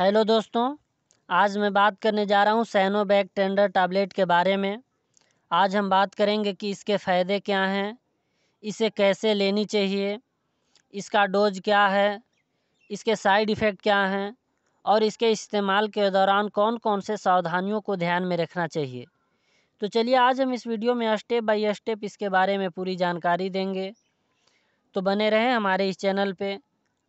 hello दोस्तों आज मैं बात करने जा रहा हूँ सैनो बैग टेंडर टैबलेट के बारे में आज हम बात करेंगे कि इसके फ़ायदे क्या हैं इसे कैसे लेनी चाहिए इसका डोज क्या है इसके साइड इफ़ेक्ट क्या हैं और इसके इस्तेमाल के दौरान कौन कौन से सावधानियों को ध्यान में रखना चाहिए तो चलिए आज हम इस वीडियो में स्टेप बाई स्टेप इसके बारे में पूरी जानकारी देंगे तो बने रहें हमारे इस चैनल पर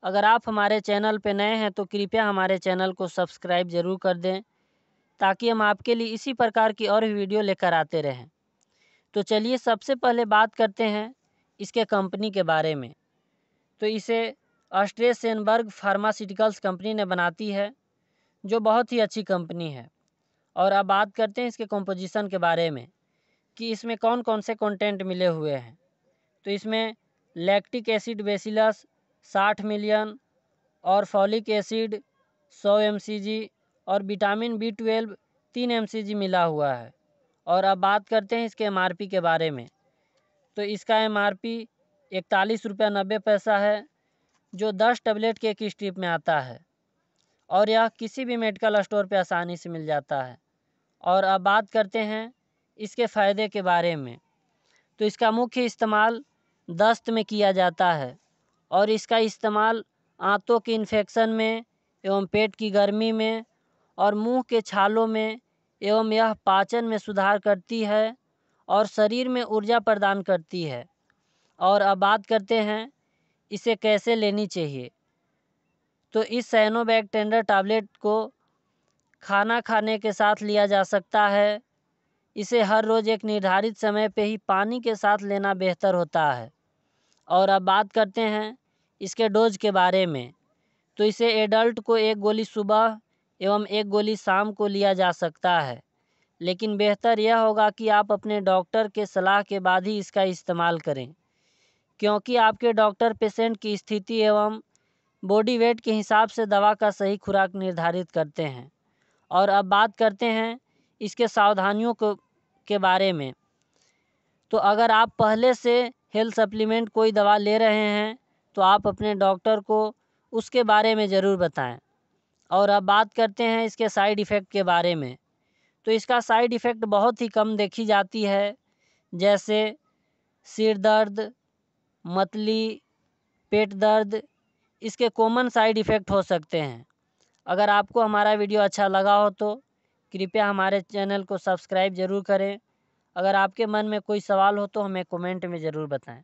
अगर आप हमारे चैनल पर नए हैं तो कृपया हमारे चैनल को सब्सक्राइब ज़रूर कर दें ताकि हम आपके लिए इसी प्रकार की और वीडियो लेकर आते रहें तो चलिए सबसे पहले बात करते हैं इसके कंपनी के बारे में तो इसे ऑस्ट्रेसनबर्ग फार्मास्यूटिकल्स कंपनी ने बनाती है जो बहुत ही अच्छी कंपनी है और अब बात करते हैं इसके कंपोजिशन के बारे में कि इसमें कौन कौन से कंटेंट मिले हुए हैं तो इसमें लैक्टिक एसिड बेसिलस साठ मिलियन और फॉलिक एसिड सौ एम और विटामिन बी ट्वेल्व तीन एम मिला हुआ है और अब बात करते हैं इसके एम के बारे में तो इसका एम आर पी इकतालीस रुपये नब्बे पैसा है जो दस टैबलेट के एक स्ट्रिप में आता है और यह किसी भी मेडिकल स्टोर पर आसानी से मिल जाता है और अब बात करते हैं इसके फ़ायदे के बारे में तो इसका मुख्य इस्तेमाल दस्त में किया जाता है और इसका इस्तेमाल आँतों के इन्फेक्शन में एवं पेट की गर्मी में और मुँह के छालों में एवं यह पाचन में सुधार करती है और शरीर में ऊर्जा प्रदान करती है और अब बात करते हैं इसे कैसे लेनी चाहिए तो इस सैनोबैक टेंडर टैबलेट को खाना खाने के साथ लिया जा सकता है इसे हर रोज़ एक निर्धारित समय पे ही पानी के साथ लेना बेहतर होता है और अब बात करते हैं इसके डोज के बारे में तो इसे एडल्ट को एक गोली सुबह एवं एक गोली शाम को लिया जा सकता है लेकिन बेहतर यह होगा कि आप अपने डॉक्टर के सलाह के बाद ही इसका इस्तेमाल करें क्योंकि आपके डॉक्टर पेशेंट की स्थिति एवं बॉडी वेट के हिसाब से दवा का सही खुराक निर्धारित करते हैं और अब बात करते हैं इसके सावधानियों को के बारे में तो अगर आप पहले से हेल्थ सप्लीमेंट कोई दवा ले रहे हैं तो आप अपने डॉक्टर को उसके बारे में ज़रूर बताएँ और अब बात करते हैं इसके साइड इफ़ेक्ट के बारे में तो इसका साइड इफ़ेक्ट बहुत ही कम देखी जाती है जैसे सिर दर्द मतली पेट दर्द इसके कॉमन साइड इफ़ेक्ट हो सकते हैं अगर आपको हमारा वीडियो अच्छा लगा हो तो कृपया हमारे चैनल को सब्सक्राइब ज़रूर करें अगर आपके मन में कोई सवाल हो तो हमें कमेंट में ज़रूर बताएं